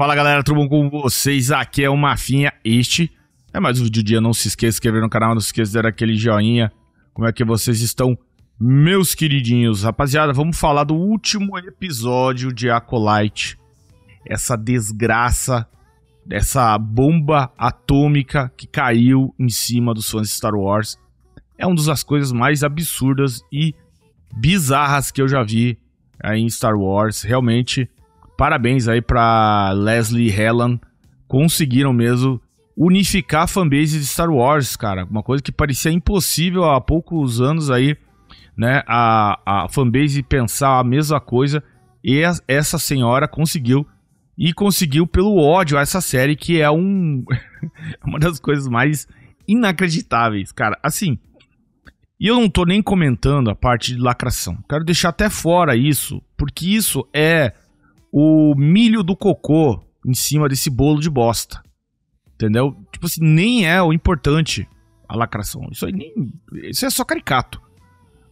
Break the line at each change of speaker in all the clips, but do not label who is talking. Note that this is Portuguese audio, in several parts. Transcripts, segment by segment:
Fala galera, tudo bom com vocês? Aqui é o Mafinha, este é mais um vídeo do dia. Não se esqueça de inscrever no canal, não se esqueça de dar aquele joinha. Como é que vocês estão, meus queridinhos? Rapaziada, vamos falar do último episódio de Acolyte. Essa desgraça, dessa bomba atômica que caiu em cima dos fãs de Star Wars. É uma das coisas mais absurdas e bizarras que eu já vi aí é, em Star Wars. Realmente parabéns aí para Leslie Helland. Conseguiram mesmo unificar a fanbase de Star Wars, cara. Uma coisa que parecia impossível há poucos anos aí, né? A, a fanbase pensar a mesma coisa. E a, essa senhora conseguiu. E conseguiu pelo ódio a essa série, que é um. uma das coisas mais inacreditáveis, cara. Assim. E eu não tô nem comentando a parte de lacração. Quero deixar até fora isso, porque isso é o milho do cocô em cima desse bolo de bosta. Entendeu? Tipo assim, nem é o importante a lacração. Isso aí nem. Isso é só caricato.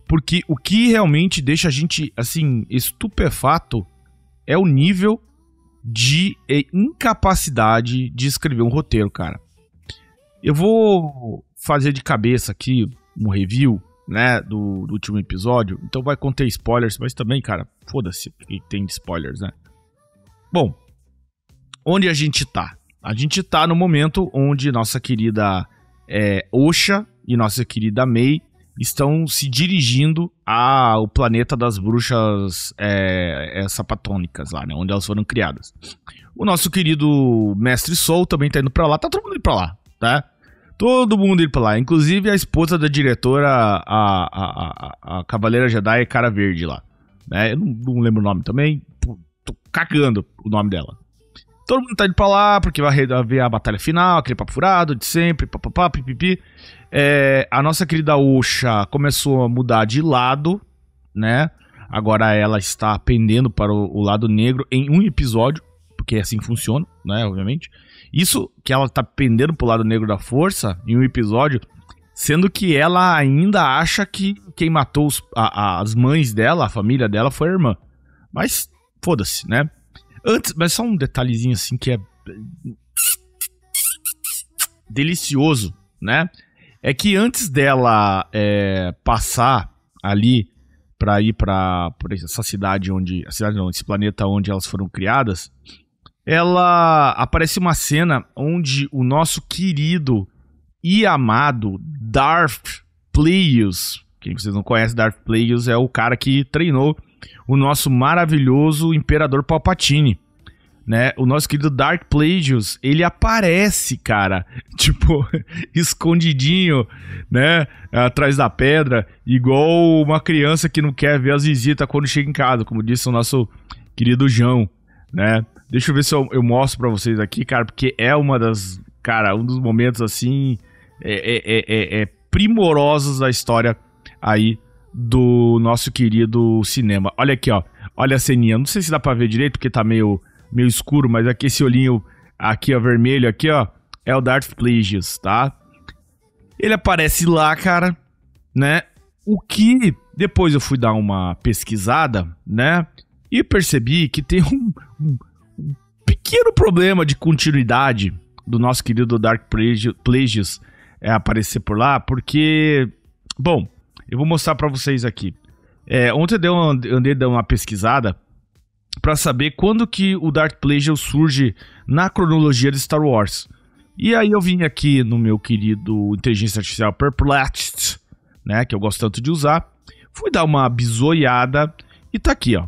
Porque o que realmente deixa a gente, assim, estupefato é o nível de é, incapacidade de escrever um roteiro, cara. Eu vou fazer de cabeça aqui um review, né, do, do último episódio. Então vai conter spoilers, mas também, cara, foda-se, porque tem spoilers, né? Bom, onde a gente tá? A gente tá no momento onde nossa querida é, Osha e nossa querida May estão se dirigindo ao planeta das bruxas é, é, sapatônicas lá, né? Onde elas foram criadas. O nosso querido Mestre Sol também tá indo pra lá. Tá todo mundo indo pra lá, tá? Todo mundo indo pra lá. Inclusive a esposa da diretora, a, a, a, a Cavaleira Jedi é Cara Verde lá. Né? Eu não, não lembro o nome também tô cagando o nome dela. Todo mundo tá indo pra lá, porque vai haver a batalha final, aquele papo furado de sempre, papapá, pipipi. É, a nossa querida Usha começou a mudar de lado, né? Agora ela está pendendo para o, o lado negro em um episódio, porque é assim funciona, né? Obviamente. Isso que ela tá pendendo pro lado negro da força em um episódio, sendo que ela ainda acha que quem matou os, a, a, as mães dela, a família dela, foi a irmã. Mas foda-se, né? Antes, mas só um detalhezinho assim que é delicioso, né? É que antes dela é, passar ali para ir para essa cidade onde, a cidade não, esse planeta onde elas foram criadas, ela aparece uma cena onde o nosso querido e amado Darth Plagueis, quem vocês não conhecem, Darth Plagueis é o cara que treinou o nosso maravilhoso Imperador Palpatine. Né? O nosso querido Dark Plagueis, ele aparece, cara, tipo, escondidinho, né, atrás da pedra, igual uma criança que não quer ver as visitas quando chega em casa, como disse o nosso querido João, né? Deixa eu ver se eu, eu mostro para vocês aqui, cara, porque é uma das, cara, um dos momentos assim é, é, é, é, é primorosos da história aí do nosso querido cinema. Olha aqui, ó. Olha a ceninha. Não sei se dá pra ver direito, porque tá meio, meio escuro, mas aqui esse olhinho aqui, ó, vermelho, aqui, ó, é o Darth Plagueis, tá? Ele aparece lá, cara, né? O que depois eu fui dar uma pesquisada, né? E percebi que tem um, um, um pequeno problema de continuidade do nosso querido Dark Plagueis é, aparecer por lá, porque, bom, eu vou mostrar para vocês aqui. É, ontem eu dei uma, andei dando uma pesquisada para saber quando que o Darth Plagueis surge na cronologia de Star Wars. E aí eu vim aqui no meu querido inteligência artificial Perplexed, né, que eu gosto tanto de usar, fui dar uma bisoiada e tá aqui, ó.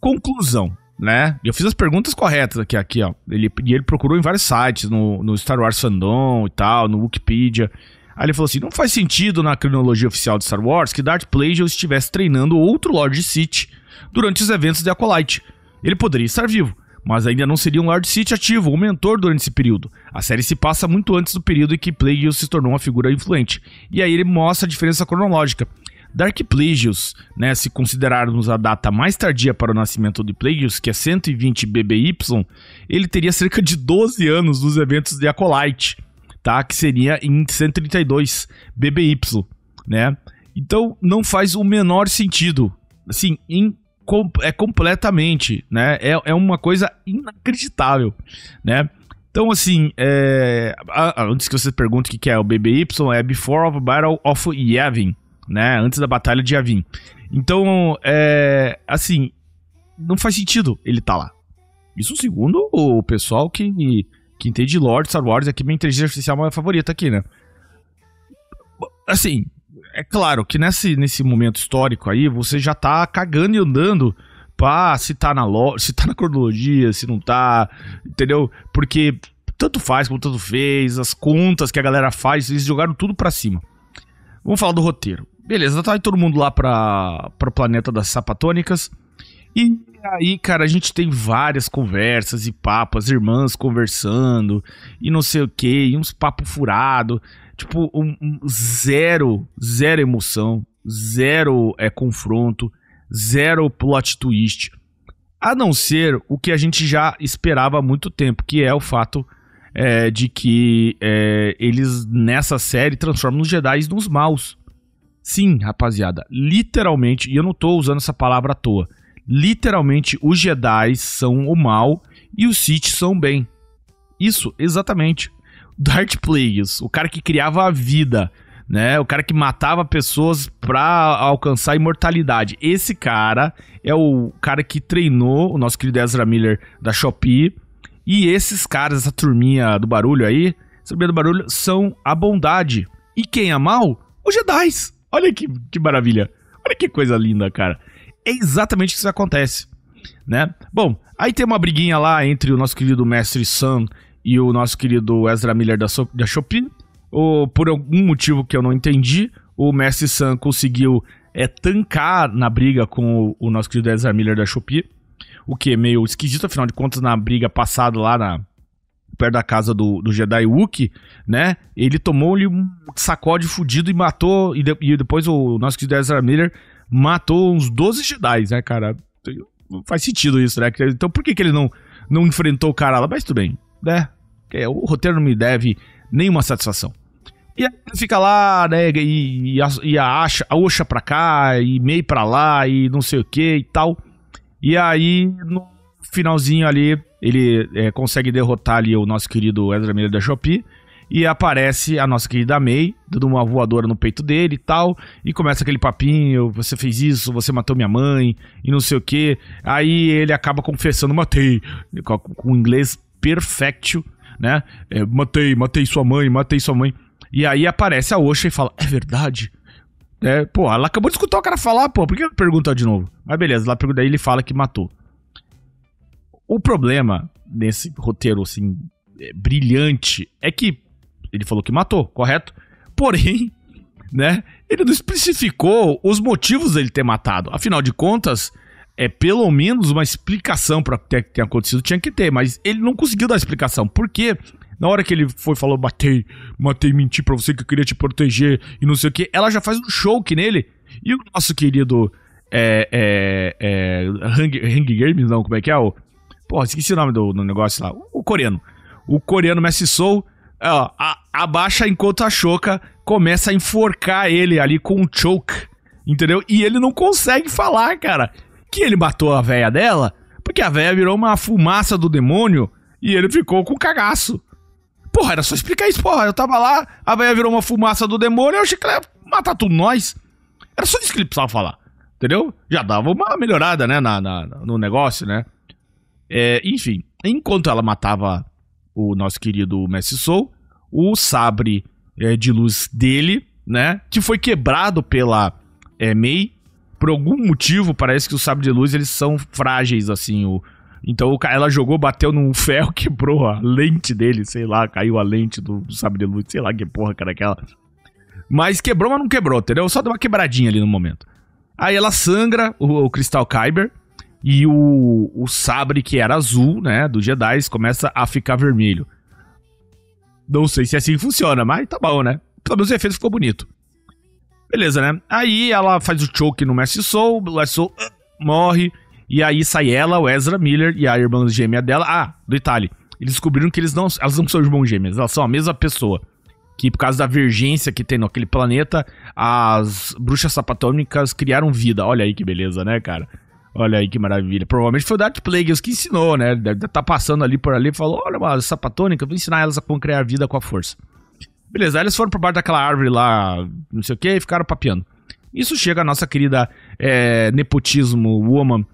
Conclusão, né? Eu fiz as perguntas corretas aqui, aqui ó. Ele, e ele procurou em vários sites, no, no Star Wars Fandom e tal, no Wikipedia. Aí ele falou assim: não faz sentido na cronologia oficial de Star Wars que Darth Plagueis estivesse treinando outro Lord Sith durante os eventos de Acolyte. Ele poderia estar vivo, mas ainda não seria um Lord Sith ativo ou mentor durante esse período. A série se passa muito antes do período em que Plagueis se tornou uma figura influente. E aí ele mostra a diferença cronológica. Dark Plagueis, né, se considerarmos a data mais tardia para o nascimento de Plagueis, que é 120 BBY, ele teria cerca de 12 anos nos eventos de Acolyte tá? Que seria em 132 BBY, né? Então não faz o menor sentido, assim, em é completamente, né? É, é uma coisa inacreditável, né? Então, assim, é... antes que você pergunte o que é o BBY, é Before of Battle of Yavin, né? Antes da Batalha de Yavin. Então, é... assim, não faz sentido ele tá lá. Isso segundo o pessoal que tem de Lord Star Wars, aqui é minha inteligência artificial é a minha favorita aqui, né? Assim, é claro que nesse, nesse momento histórico aí, você já tá cagando e andando pra se tá na lo... se tá na cronologia, se não tá, entendeu? Porque tanto faz como tanto fez, as contas que a galera faz, eles jogaram tudo pra cima. Vamos falar do roteiro. Beleza, tá todo mundo lá pra, pra planeta das sapatônicas. E aí, cara, a gente tem várias conversas e papas, irmãs conversando e não sei o que, e uns papo furado, tipo, um, um, zero, zero emoção, zero é confronto, zero plot twist. A não ser o que a gente já esperava há muito tempo, que é o fato é, de que é, eles nessa série transformam os Jedi nos maus. Sim, rapaziada, literalmente, e eu não tô usando essa palavra à toa Literalmente, os Jedi são o mal e os Sith são o bem. Isso, exatamente. Darth Plagueis, o cara que criava a vida, né? O cara que matava pessoas para alcançar a imortalidade. Esse cara é o cara que treinou o nosso querido Ezra Miller da Shopee. E esses caras, essa turminha do barulho aí, essa turminha do barulho, são a bondade. E quem é mal? Os Jedi. Olha que, que maravilha. Olha que coisa linda, cara é exatamente isso que acontece, né? Bom, aí tem uma briguinha lá entre o nosso querido mestre Sam e o nosso querido Ezra Miller da, so da Chopin. Ou, por algum motivo que eu não entendi, o mestre Sam conseguiu é, tancar na briga com o, o nosso querido Ezra Miller da Chopin, O que é meio esquisito, afinal de contas, na briga passada lá na, perto da casa do, do Jedi Wookie, né? Ele tomou-lhe um sacode fudido e matou. E, de, e depois o nosso querido Ezra Miller matou uns 12 Jedi, né, cara? Não faz sentido isso, né? Então por que, que ele não, não enfrentou o cara lá? Mas tudo bem, né? É, o roteiro não me deve nenhuma satisfação. E aí fica lá, né? E, e a, e a, acha, a Oxa pra cá, e meio pra lá, e não sei o que e tal. E aí, no finalzinho ali, ele é, consegue derrotar ali o nosso querido Ezra Miller da Shopee. E aparece a nossa querida May, dando uma voadora no peito dele e tal. E começa aquele papinho: você fez isso, você matou minha mãe, e não sei o que. Aí ele acaba confessando: matei, com, o inglês perfecto, né? É, matei, matei sua mãe, matei sua mãe. E aí aparece a Osha e fala: é verdade? É, pô, ela acabou de escutar o cara falar, pô, por que perguntar de novo? Mas beleza, lá pergunta, aí ele fala que matou. O problema nesse roteiro, assim, é, brilhante, é que ele falou que matou, correto? Porém, né, ele não especificou os motivos dele ter matado. Afinal de contas, é pelo menos uma explicação para ter que ter acontecido tinha que ter, mas ele não conseguiu dar explicação. Por quê? Na hora que ele foi falou, matei, matei, menti pra você que eu queria te proteger e não sei o que, ela já faz um choke nele. E o nosso querido é, é, é, Hang, Hang Games, não, como é que é? O Porra, esqueci o nome do, do negócio lá. O, coreano. O coreano Messi Soul a, abaixa enquanto a choca começa a enforcar ele ali com um choke. Entendeu? E ele não consegue falar, cara. Que ele matou a véia dela, porque a véia virou uma fumaça do demônio e ele ficou com cagaço. Porra, era só explicar isso, porra. Eu tava lá, a véia virou uma fumaça do demônio, eu achei que ela ia matar tudo nós. Era só isso que ele precisava falar. Entendeu? Já dava uma melhorada, né, na, na no negócio, né? É, enfim, enquanto ela matava o nosso querido Messi Soul, o sabre é, de luz dele, né, que foi quebrado pela é, Mei, por algum motivo, parece que os sabres de luz eles são frágeis, assim, o, então ela jogou, bateu num ferro, quebrou a lente dele, sei lá, caiu a lente do, do sabre de luz, sei lá que porra cara aquela. Mas quebrou, mas não quebrou, entendeu? Só deu uma quebradinha ali no momento. Aí ela sangra o, o Cristal Kyber, e o, o sabre que era azul, né, do Jedi, começa a ficar vermelho. Não sei se é assim funciona, mas tá bom, né? Pelo menos o efeito ficou bonito. Beleza, né? Aí ela faz o choke no Mestre Soul, o Mestre Soul uh, morre, e aí sai ela, o Ezra Miller e a irmã gêmea dela. Ah, detalhe, eles descobriram que eles não, elas não são irmãos gêmeas, elas são a mesma pessoa. Que por causa da vergência que tem naquele planeta, as bruxas sapatônicas criaram vida. Olha aí que beleza, né, cara? Olha aí que maravilha. Provavelmente foi o Dark Plagueis que ensinou, né? Deve estar tá passando ali por ali e falou: olha, uma sapatônica, vou ensinar elas a a vida com a força. Beleza, aí eles foram por baixo daquela árvore lá, não sei o que, e ficaram papeando. Isso chega a nossa querida é, nepotismo woman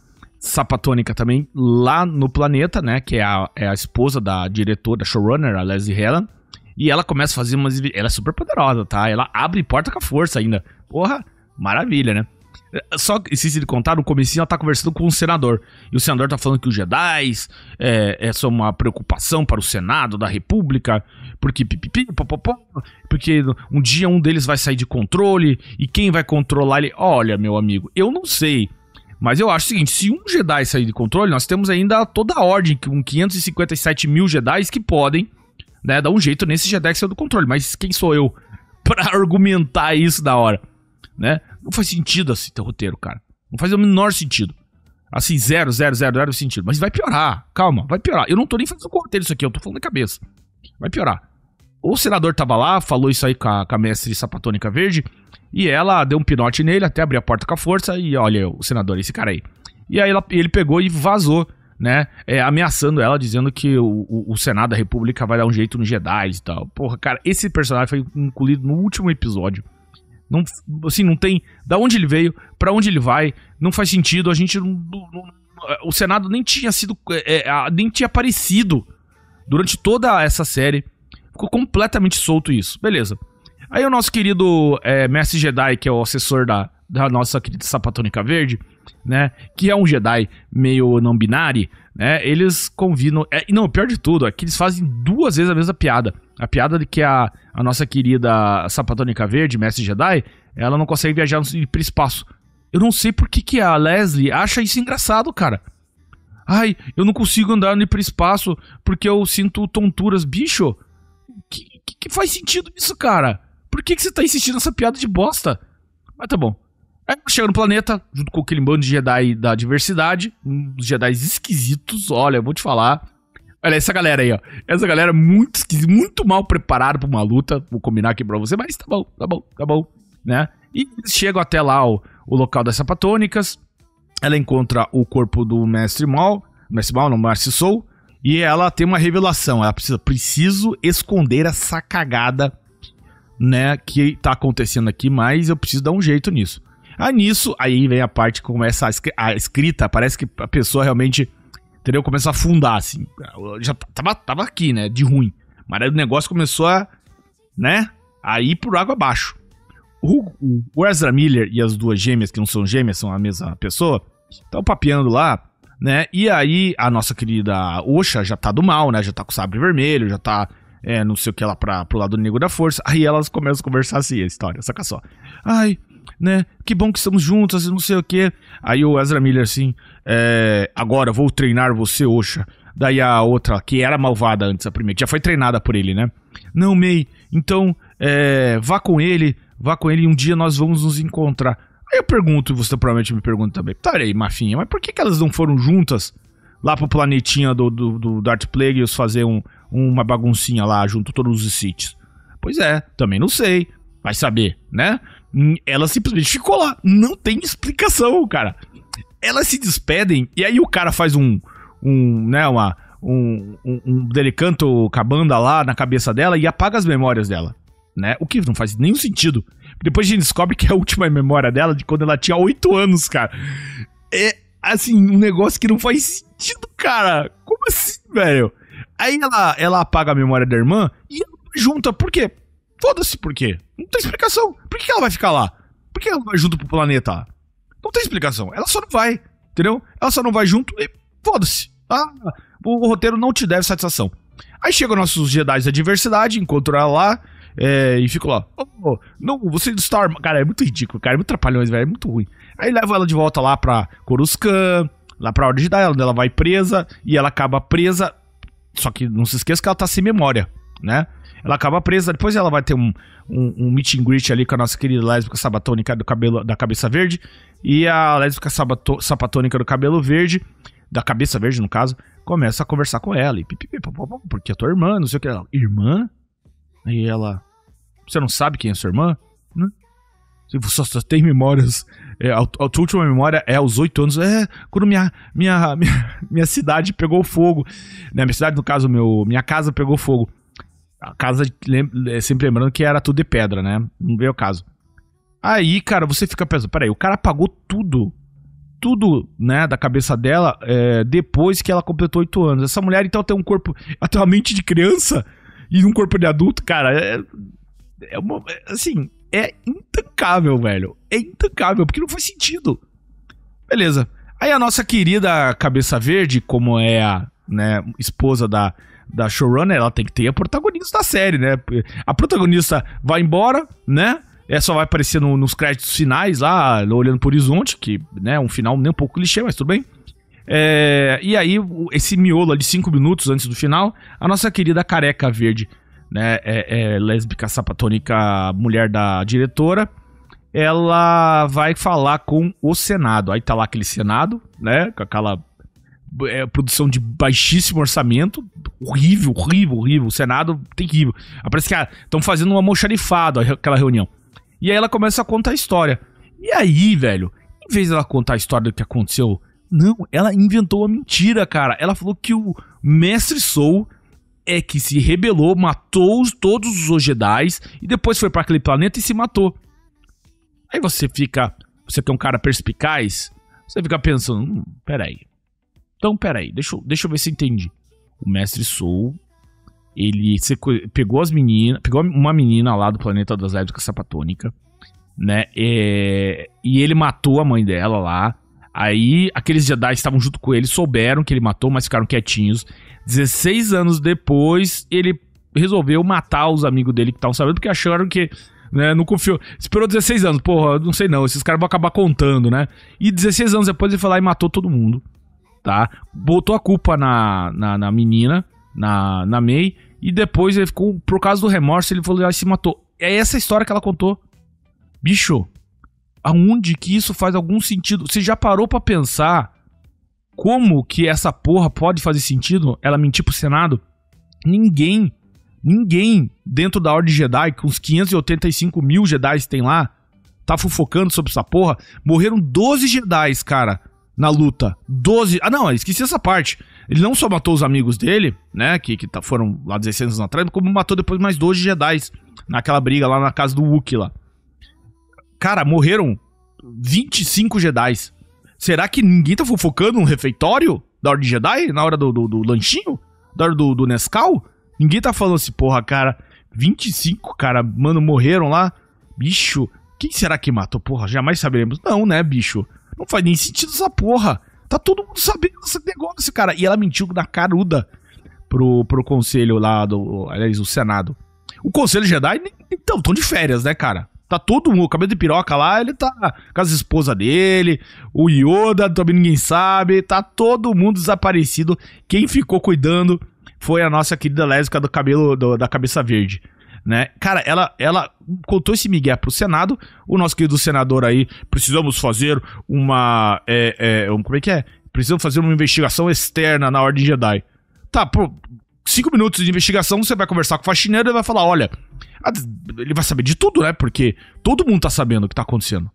sapatônica também lá no planeta, né? Que é a, é a esposa da diretora, da showrunner, a Leslie Helen. E ela começa a fazer umas. Ela é super poderosa, tá? Ela abre porta com a força ainda. Porra, maravilha, né? É, só esqueci de contar, no comecinho ela tá conversando com um senador. E o senador tá falando que os Jedi é, é só uma preocupação para o Senado da República, porque pipipi, popopó, porque um dia um deles vai sair de controle e quem vai controlar ele? Olha, meu amigo, eu não sei. Mas eu acho o seguinte: se um Jedi sair de controle, nós temos ainda toda a ordem, com 557 mil Jedi que podem né, dar um jeito nesse Jedi que saiu do controle. Mas quem sou eu para argumentar isso da hora? Né? Não faz sentido assim teu roteiro, cara. Não faz o menor sentido. Assim, zero, zero, zero, zero sentido. Mas vai piorar, calma, vai piorar. Eu não tô nem fazendo o roteiro isso aqui, eu tô falando na cabeça. Vai piorar. O senador tava lá, falou isso aí com a, com a mestre sapatônica verde, e ela deu um pinote nele, até abrir a porta com a força, e olha, o senador, esse cara aí. E aí ela, ele pegou e vazou, né? É, ameaçando ela, dizendo que o, o, o, Senado da República vai dar um jeito no Jedi e tal. Porra, cara, esse personagem foi incluído no último episódio. Não, assim, não tem. Da onde ele veio, para onde ele vai, não faz sentido. A gente não, não, o Senado nem tinha sido. É, é nem tinha aparecido durante toda essa série. Ficou completamente solto isso. Beleza. Aí o nosso querido é, Mestre Jedi, que é o assessor da, da nossa querida sapatônica verde, né? Que é um Jedi meio não binário, né? Eles combinam. É, não, pior de tudo, é que eles fazem duas vezes a mesma piada. A piada de que a, a nossa querida sapatônica verde, mestre Jedi, ela não consegue viajar para espaço. Eu não sei por que, que a Leslie acha isso engraçado, cara. Ai, eu não consigo andar no hiperespaço porque eu sinto tonturas. Bicho, que, que, que faz sentido isso, cara? Por que, que você tá insistindo nessa piada de bosta? Mas tá bom. Aí é, chega no planeta, junto com aquele bando de Jedi da diversidade, uns Jedi esquisitos, olha, vou te falar. Olha, essa galera aí, ó. Essa galera é muito esquisita, muito mal preparada pra uma luta. Vou combinar aqui pra você, mas tá bom, tá bom, tá bom, né? E chegam até lá o, o local das sapatônicas. Ela encontra o corpo do Mestre Mal, Mestre Mal, não, Mestre Soul. E ela tem uma revelação. Ela precisa, preciso esconder essa cagada, né, que tá acontecendo aqui, mas eu preciso dar um jeito nisso. Aí ah, nisso, aí vem a parte que começa a, escrita, parece que a pessoa realmente, entendeu? Começa a afundar, assim. Já tava, tava aqui, né? De ruim. Mas aí o negócio começou a, né? A ir por água abaixo. O, o Ezra Miller e as duas gêmeas, que não são gêmeas, são a mesma pessoa, estão papeando lá, né? E aí a nossa querida Oxa já tá do mal, né? Já tá com o sabre vermelho, já tá é, não sei o que lá pra, pro lado negro da força. Aí elas começam a conversar assim, a história, saca só. Ai, né? Que bom que estamos juntos, assim, não sei o quê. Aí o Ezra Miller assim, é, agora vou treinar você, Oxa. Daí a outra, que era malvada antes, a primeira, que já foi treinada por ele, né? Não, May, então é, vá com ele, vá com ele e um dia nós vamos nos encontrar. Aí eu pergunto, você provavelmente me pergunta também, peraí, tá, Mafinha, mas por que, que elas não foram juntas lá pro planetinha do, do, do Darth Plagueis fazer um, uma baguncinha lá junto todos os Siths? Pois é, também não sei, vai saber, né? Ela simplesmente ficou lá. Não tem explicação, cara. Elas se despedem e aí o cara faz um. um né, uma, um, um, um delicanto cabanda lá na cabeça dela e apaga as memórias dela. Né? O que não faz nenhum sentido. Depois a gente descobre que é a última memória dela de quando ela tinha 8 anos, cara. É assim, um negócio que não faz sentido, cara. Como assim, velho? Aí ela, ela apaga a memória da irmã e junta. Por quê? Foda-se por quê. Não tem explicação. Por que ela vai ficar lá? Por que ela não vai junto pro planeta? Não tem explicação. Ela só não vai, entendeu? Ela só não vai junto e foda-se. Ah, O, o, roteiro não te deve satisfação. Aí chegam nossos Jedi da diversidade, encontram ela lá é, e ficam lá. Oh, não, você é do Star. Cara, é muito ridículo, cara. É muito trapalhões, velho. É muito ruim. Aí levam ela de volta lá pra Coruscant, lá pra Ordem Jedi, onde ela vai presa e ela acaba presa. Só que não se esqueça que ela tá sem memória, né? Ela acaba presa, depois ela vai ter um, um, um meet and greet ali com a nossa querida lésbica sabatônica do cabelo, da cabeça verde e a lésbica sabato, sapatônica do cabelo verde, da cabeça verde no caso, começa a conversar com ela e pipipi, porque a é tua irmã, não sei o que. Ela, irmã? Aí ela, você não sabe quem é sua irmã? Né? Só, só tem memórias. É, a, a tua última memória é aos oito anos. É, quando minha, minha, minha, minha cidade pegou fogo. Né? Minha cidade, no caso, meu, minha casa pegou fogo. A casa, é, sempre lembrando que era tudo de pedra, né? Não veio o caso. Aí, cara, você fica pensando, peraí, o cara pagou tudo, tudo, né, da cabeça dela é, depois que ela completou oito anos. Essa mulher, então, tem um corpo, até uma mente de criança e um corpo de adulto, cara, é, é uma, é, assim, é intancável, velho. É intancável, porque não faz sentido. Beleza. Aí a nossa querida Cabeça Verde, como é a né, esposa da da showrunner, ela tem que ter a protagonista da série, né? A protagonista vai embora, né? É, só vai aparecer no, nos créditos finais lá, olhando pro horizonte, que né, um final nem um pouco clichê, mas tudo bem. É, e aí, esse miolo de cinco minutos antes do final, a nossa querida careca verde, né, é, é, lésbica, sapatônica, mulher da diretora, ela vai falar com o Senado. Aí tá lá aquele Senado, né, com aquela é, produção de baixíssimo orçamento, horrível, horrível, horrível. O Senado terrível. Parece que estão ah, fazendo uma mocharifada aquela reunião. E aí ela começa a contar a história. E aí, velho, em vez dela contar a história do que aconteceu, não, ela inventou uma mentira, cara. Ela falou que o mestre Soul é que se rebelou, matou todos os Ojedais e depois foi para aquele planeta e se matou. Aí você fica, você que é um cara perspicaz, você fica pensando, hum, peraí, então, peraí, deixa, eu, deixa eu ver se entendi. O mestre Sou, ele pegou as meninas, pegou uma menina lá do planeta das lésbicas sapatônica, né? E, é, e ele matou a mãe dela lá. Aí aqueles Jedi estavam junto com ele, souberam que ele matou, mas ficaram quietinhos. 16 anos depois, ele resolveu matar os amigos dele que estavam sabendo, porque acharam que. Né, não confiou. Esperou 16 anos, porra, não sei não, esses caras vão acabar contando, né? E 16 anos depois ele foi lá e matou todo mundo tá? Botou a culpa na, na, na menina, na, na May, e depois ele ficou, por causa do remorso, ele falou, ah, se matou. É essa história que ela contou. Bicho, aonde que isso faz algum sentido? Você já parou para pensar como que essa porra pode fazer sentido? Ela mentir pro Senado? Ninguém, ninguém dentro da Ordem Jedi, que uns 585 mil Jedi tem lá, tá fofocando sobre essa porra. Morreram 12 Jedi, cara, na luta. 12. Ah, não, esqueci essa parte. Ele não só matou os amigos dele, né? Que, que tá, foram lá 16 anos atrás, como matou depois mais 12 Jedi naquela briga lá na casa do Wookiee lá. Cara, morreram 25 Jedi. Será que ninguém tá fofocando no refeitório da Ordem Jedi? Na hora do, do, do lanchinho? Da hora do, do Nescau? Ninguém tá falando assim, porra, cara, 25, cara, mano, morreram lá. Bicho, quem será que matou? Porra, jamais saberemos. Não, né, bicho? Não faz nem sentido essa porra. Tá todo mundo sabendo esse negócio, cara. E ela mentiu na caruda pro, pro conselho lá do. Aliás, o Senado. O Conselho Jedi, então, tão de férias, né, cara? Tá todo mundo, o cabelo de piroca lá, ele tá com as esposas dele, o Yoda, também ninguém sabe, tá todo mundo desaparecido. Quem ficou cuidando foi a nossa querida lésbica do cabelo, do, da cabeça verde né? Cara, ela, ela contou esse migué pro Senado, o nosso querido senador aí, precisamos fazer uma, é, é, como é que é? Precisamos fazer uma investigação externa na Ordem Jedi. Tá, pô, cinco minutos de investigação, você vai conversar com o faxineiro e vai falar, olha, ele vai saber de tudo, né? Porque todo mundo tá sabendo o que tá acontecendo.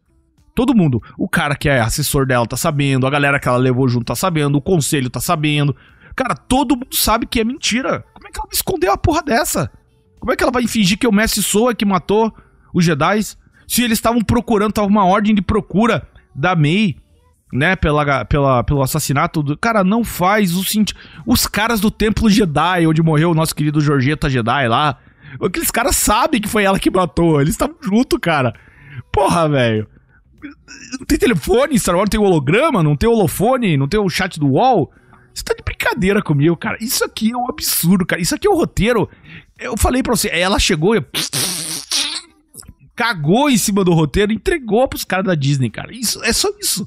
Todo mundo. O cara que é assessor dela tá sabendo, a galera que ela levou junto tá sabendo, o conselho tá sabendo. Cara, todo mundo sabe que é mentira. Como é que ela escondeu a porra dessa? Como é que ela vai fingir que o Messi Soa que matou os Jedi? Se eles estavam procurando, tava uma ordem de procura da Mei, né, pela, pela, pelo assassinato do... Cara, não faz o sentido... Os caras do Templo Jedi, onde morreu o nosso querido Jorgeta Jedi lá, aqueles caras sabem que foi ela que matou, eles estavam junto, cara. Porra, velho. Não tem telefone, Star Wars não tem holograma, não tem holofone, não tem o chat do wall. Você tá de brincadeira comigo, cara. Isso aqui é um absurdo, cara. Isso aqui é um roteiro. Eu falei pra você, ela chegou e. Cagou em cima do roteiro, entregou pros caras da Disney, cara. Isso é só isso.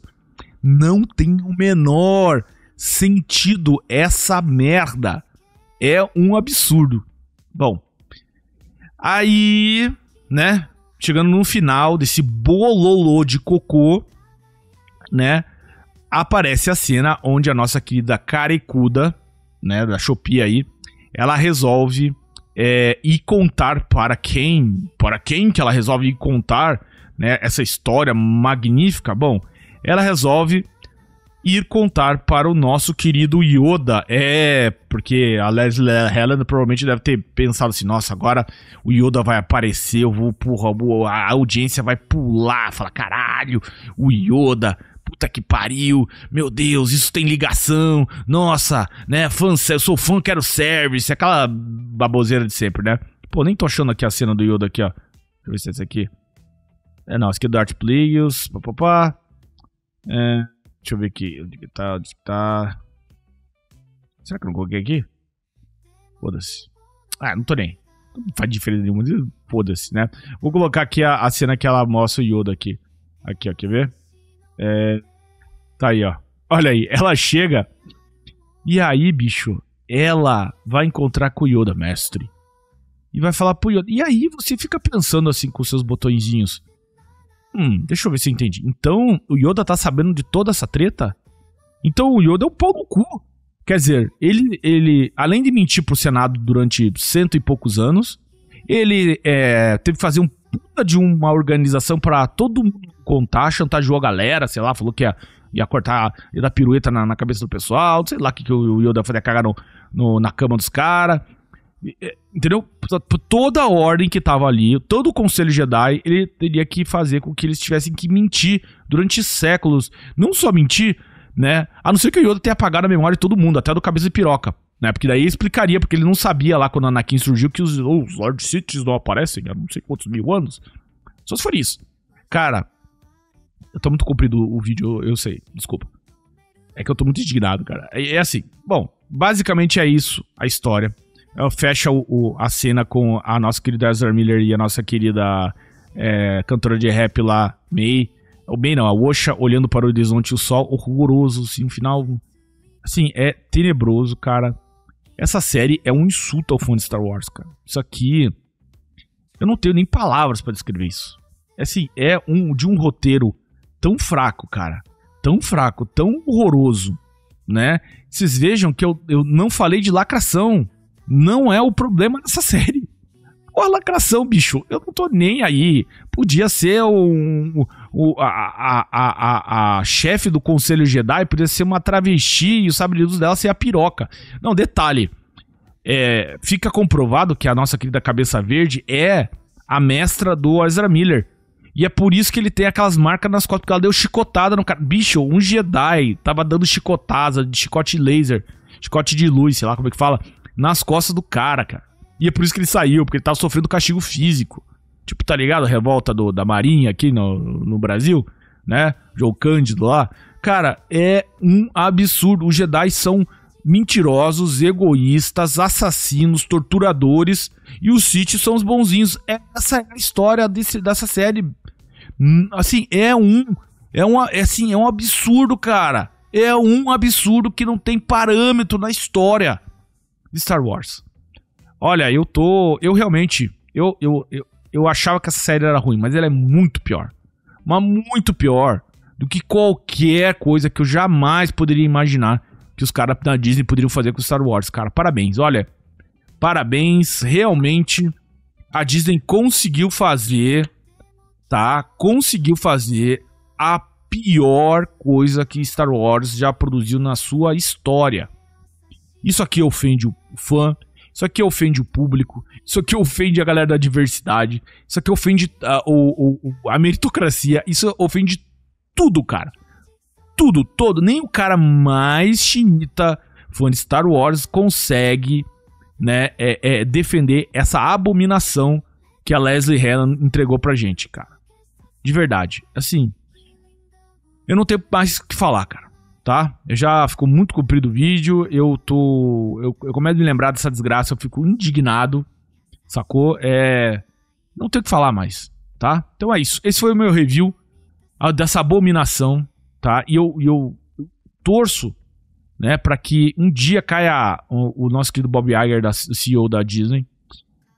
Não tem o menor sentido essa merda. É um absurdo. Bom. Aí, né? Chegando no final desse bololô de cocô, né? aparece a cena onde a nossa querida Carecuda, né, da Shopee aí, ela resolve é, ir contar para quem, para quem que ela resolve ir contar, né, essa história magnífica. Bom, ela resolve ir contar para o nosso querido Yoda. É, porque a Leslie Helen provavelmente deve ter pensado assim: nossa, agora o Yoda vai aparecer, eu vou, porra, a audiência vai pular, fala caralho, o Yoda puta que pariu, meu Deus, isso tem ligação, nossa, né, fã, eu sou fã, quero service, aquela baboseira de sempre, né? Pô, nem tô achando aqui a cena do Yoda aqui, ó. Deixa eu ver se é esse aqui. É, não, esse aqui é do Art Plagueis, papapá. É, deixa eu ver aqui, onde que tá, onde que tá. Será que eu não coloquei aqui? Foda-se. Ah, não tô nem. Não faz diferença nenhuma, foda-se, né? Vou colocar aqui a, a cena que ela mostra o Yoda aqui. Aqui, ó, quer ver? É... Tá aí, ó. Olha aí, ela chega. E aí, bicho, ela vai encontrar com o Yoda, mestre. E vai falar pro Yoda. E aí você fica pensando assim com seus botõezinhos. Hum, deixa eu ver se eu entendi. Então, o Yoda tá sabendo de toda essa treta? Então o Yoda é um pau no cu. Quer dizer, ele, ele além de mentir pro Senado durante cento e poucos anos, ele é, teve que fazer um puta de uma organização para todo mundo contar, chantageou a galera, sei lá, falou que ia, ia cortar, ia dar pirueta na, na cabeça do pessoal, sei lá o que, que o Yoda fazia cagar no, no, na cama dos caras. É, entendeu? Toda a ordem que tava ali, todo o Conselho Jedi, ele teria que fazer com que eles tivessem que mentir durante séculos. Não só mentir, né? A não ser que o Yoda tenha apagado a memória de todo mundo, até do cabeça de piroca. Né? Porque daí explicaria, porque ele não sabia lá quando Anakin surgiu que os, oh, os Lord Cities não aparecem há não sei quantos mil anos. Só se for isso. Cara, tô muito comprido o vídeo, eu sei, desculpa. É que eu tô muito indignado, cara. É, é assim. Bom, basicamente é isso a história. Ela fecha o, o, a cena com a nossa querida Ezra Miller e a nossa querida é, cantora de rap lá, May. Ou May não, a Osha olhando para o horizonte o sol horroroso, assim, um final. Assim, é tenebroso, cara. Essa série é um insulto ao fã de Star Wars, cara. Isso aqui. Eu não tenho nem palavras para descrever isso. É assim, é um de um roteiro tão fraco, cara. Tão fraco, tão horroroso, né? Vocês vejam que eu, eu não falei de lacração. Não é o problema dessa série. a lacração, bicho, eu não tô nem aí. Podia ser um, um a, a, a, a, chefe do Conselho Jedi, podia ser uma travesti e o sabre dela ser a piroca. Não, detalhe. É, fica comprovado que a nossa querida Cabeça Verde é a mestra do Ezra Miller. E é por isso que ele tem aquelas marcas nas costas, porque ela deu chicotada no cara. Bicho, um Jedi tava dando chicotada de chicote laser, chicote de luz, sei lá como é que fala, nas costas do cara, cara. E é por isso que ele saiu, porque ele tava sofrendo castigo físico. Tipo, tá ligado? A revolta do, da Marinha aqui no, no Brasil, né? João Cândido lá. Cara, é um absurdo. Os Jedi são mentirosos, egoístas, assassinos, torturadores e os Sith são os bonzinhos. Essa é a história desse, dessa série, Hum, assim, é um. É, uma, é, assim, é um absurdo, cara. É um absurdo que não tem parâmetro na história de Star Wars. Olha, eu tô. Eu realmente. Eu, eu, eu, eu achava que essa série era ruim, mas ela é muito pior. Mas muito pior do que qualquer coisa que eu jamais poderia imaginar que os caras da Disney poderiam fazer com Star Wars. Cara, parabéns. Olha, parabéns. Realmente, a Disney conseguiu fazer tá? Conseguiu fazer a pior coisa que Star Wars já produziu na sua história. Isso aqui ofende o fã, isso aqui ofende o público, isso aqui ofende a galera da diversidade, isso aqui ofende a, ah, o, o, a meritocracia, isso ofende tudo, cara. Tudo, todo. Nem o cara mais chinita fã de Star Wars consegue né, é, é, defender essa abominação que a Leslie Helen entregou pra gente, cara. De verdade. Assim. Eu não tenho mais o que falar, cara. Tá? Eu já ficou muito comprido o vídeo. Eu tô. Eu, eu começo a me lembrar dessa desgraça, eu fico indignado. Sacou? É. Não tenho o que falar mais. Tá? Então é isso. Esse foi o meu review dessa abominação. Tá? E eu, eu, eu torço né, para que um dia caia o, o nosso querido Bob Iger, da, CEO da Disney,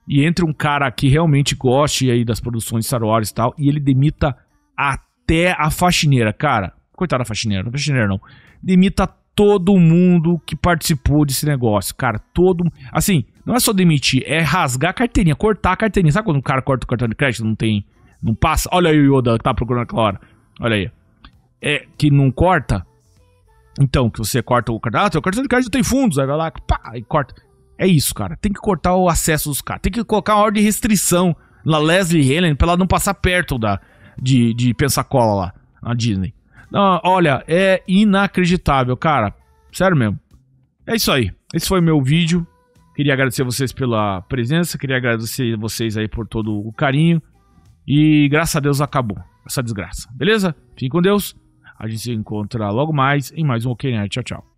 e entre um cara que realmente goste aí das produções Star Wars e tal, e ele demita até a faxineira, cara. Coitada da faxineira, não é faxineira não. Demita todo mundo que participou desse negócio, cara. Todo. Assim, não é só demitir, é rasgar a carteirinha, cortar a carteirinha. Sabe quando o cara corta o cartão de crédito? Não tem. Não passa. Olha aí o Yoda que tá procurando aquela hora. Olha aí. É que não corta. Então, que você corta o cartão. Ah, teu cartão de crédito tem fundos. Aí vai lá, pá, e corta. É isso, cara. Tem que cortar o acesso dos caras. Tem que colocar uma ordem de restrição na Leslie Helen pra ela não passar perto da, de, de Pensacola lá, na Disney. Não, olha, é inacreditável, cara. Sério mesmo. É isso aí. Esse foi meu vídeo. Queria agradecer vocês pela presença. Queria agradecer vocês aí por todo o carinho. E graças a Deus acabou essa desgraça. Beleza? Fiquem com Deus. A gente se encontra logo mais em mais um OK Nerd. Tchau, tchau.